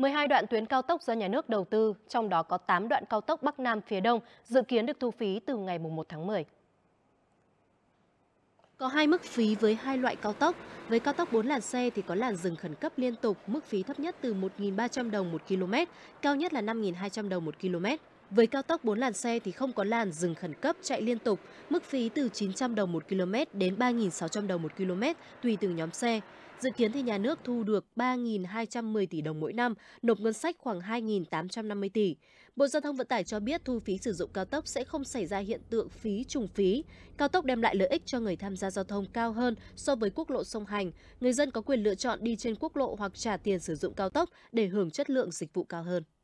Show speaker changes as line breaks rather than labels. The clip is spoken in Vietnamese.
12 đoạn tuyến cao tốc do nhà nước đầu tư, trong đó có 8 đoạn cao tốc Bắc Nam phía Đông, dự kiến được thu phí từ ngày 1 tháng 10. Có hai mức phí với hai loại cao tốc. Với cao tốc 4 làn xe thì có làn dừng khẩn cấp liên tục, mức phí thấp nhất từ 1.300 đồng 1 km, cao nhất là 5.200 đồng 1 km. Với cao tốc 4 làn xe thì không có làn dừng khẩn cấp chạy liên tục, mức phí từ 900 đồng 1 km đến 3.600 đồng 1 km tùy từng nhóm xe. Dự kiến thì nhà nước thu được 3.210 tỷ đồng mỗi năm, nộp ngân sách khoảng 2.850 tỷ. Bộ Giao thông Vận tải cho biết thu phí sử dụng cao tốc sẽ không xảy ra hiện tượng phí trùng phí. Cao tốc đem lại lợi ích cho người tham gia giao thông cao hơn so với quốc lộ song hành. Người dân có quyền lựa chọn đi trên quốc lộ hoặc trả tiền sử dụng cao tốc để hưởng chất lượng dịch vụ cao hơn.